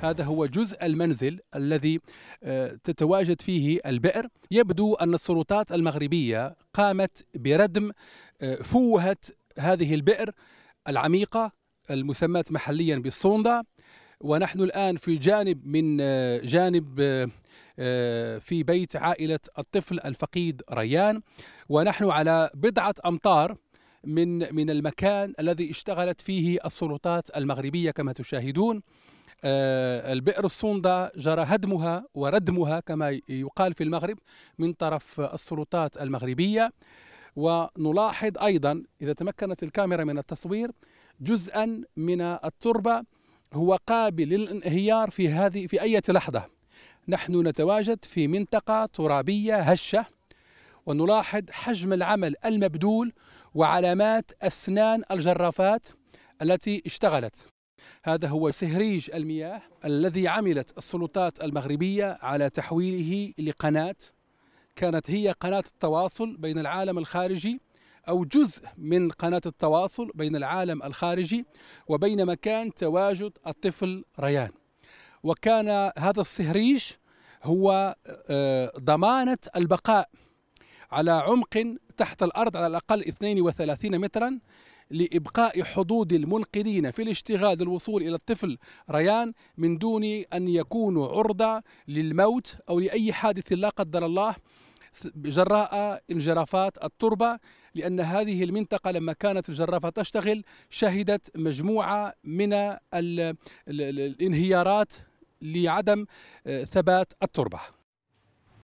هذا هو جزء المنزل الذي آه، تتواجد فيه البئر يبدو أن السلطات المغربية قامت بردم آه، فوهة هذه البئر العميقة المسماة محليا بالصوندا ونحن الآن في جانب من آه، جانب في بيت عائلة الطفل الفقيد ريان ونحن على بضعة أمتار من من المكان الذي اشتغلت فيه السلطات المغربية كما تشاهدون آه، البئر الصوندا جرى هدمها وردمها كما يقال في المغرب من طرف السلطات المغربية ونلاحظ أيضا إذا تمكنت الكاميرا من التصوير جزءا من التربة هو قابل للانهيار في هذه في أي لحظة نحن نتواجد في منطقة ترابية هشة ونلاحظ حجم العمل المبدول وعلامات أسنان الجرافات التي اشتغلت هذا هو سهريج المياه الذي عملت السلطات المغربية على تحويله لقناة كانت هي قناة التواصل بين العالم الخارجي أو جزء من قناة التواصل بين العالم الخارجي وبين مكان تواجد الطفل ريان وكان هذا السهريج هو آه، ضمانة البقاء على عمق تحت الأرض على الأقل 32 مترا لإبقاء حدود المنقذين في الاشتغال للوصول إلى الطفل ريان من دون أن يكونوا عرضة للموت أو لأي حادث لا قدر الله جراء انجرافات التربة لأن هذه المنطقة لما كانت الجرافة تشتغل شهدت مجموعة من الانهيارات لعدم آه، ثبات التربه